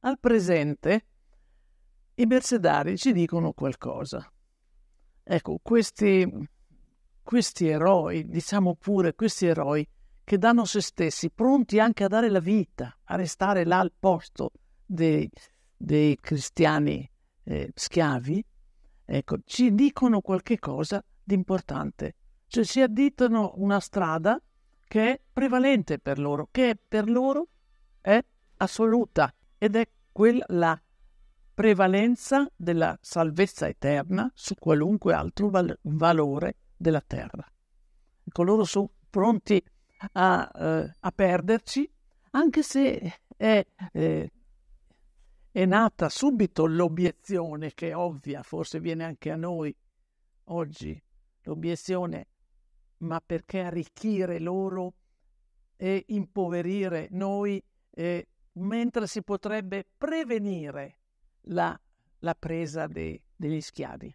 Al presente i mercedari ci dicono qualcosa. Ecco, questi, questi eroi, diciamo pure questi eroi che danno se stessi, pronti anche a dare la vita, a restare là al posto dei, dei cristiani eh, schiavi, ecco, ci dicono qualche cosa di importante. Cioè ci additano una strada che è prevalente per loro, che per loro è assoluta, ed è quella la prevalenza della salvezza eterna su qualunque altro val- valore della terra. Coloro ecco, sono pronti a, eh, a perderci, anche se è, eh, è nata subito l'obiezione, che è ovvia, forse viene anche a noi oggi, l'obiezione, ma perché arricchire loro e impoverire noi e mentre si potrebbe prevenire la, la presa de, degli schiavi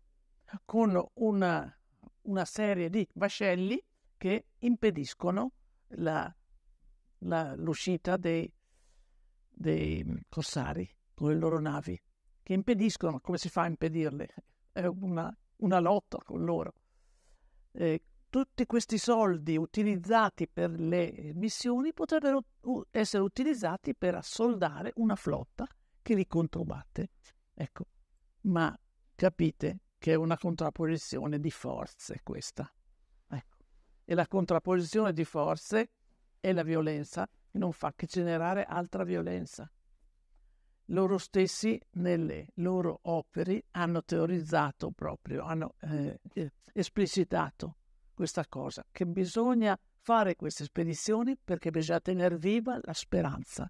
con una, una, serie di vascelli che impediscono la, la, l'uscita dei, dei mm, corsari con le loro navi, che impediscono, come si fa a impedirle? È una, una lotta con loro. Eh, tutti questi soldi utilizzati per le eh, missioni potrebbero essere utilizzati per assoldare una flotta che li controbatte. Ecco, ma capite che è una contrapposizione di forze questa. Ecco. E la contrapposizione di forze e la violenza non fa che generare altra violenza. Loro stessi nelle loro opere hanno teorizzato proprio, hanno eh, eh esplicitato questa cosa, che bisogna fare queste spedizioni perché bisogna tenere viva la speranza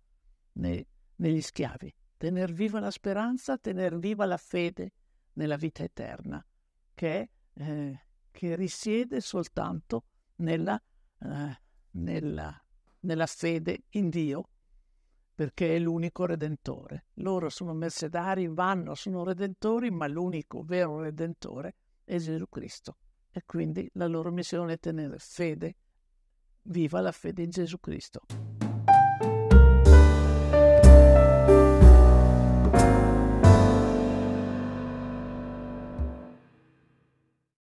nei, negli schiavi, tenere viva la speranza, tenere viva la fede nella vita eterna, che, eh, che risiede soltanto nella, eh, nella, nella fede in Dio perché è l'unico redentore. Loro sono mercedari, vanno, sono redentori, ma l'unico vero redentore è Gesù Cristo. E quindi la loro missione è tenere fede, viva la fede in Gesù Cristo.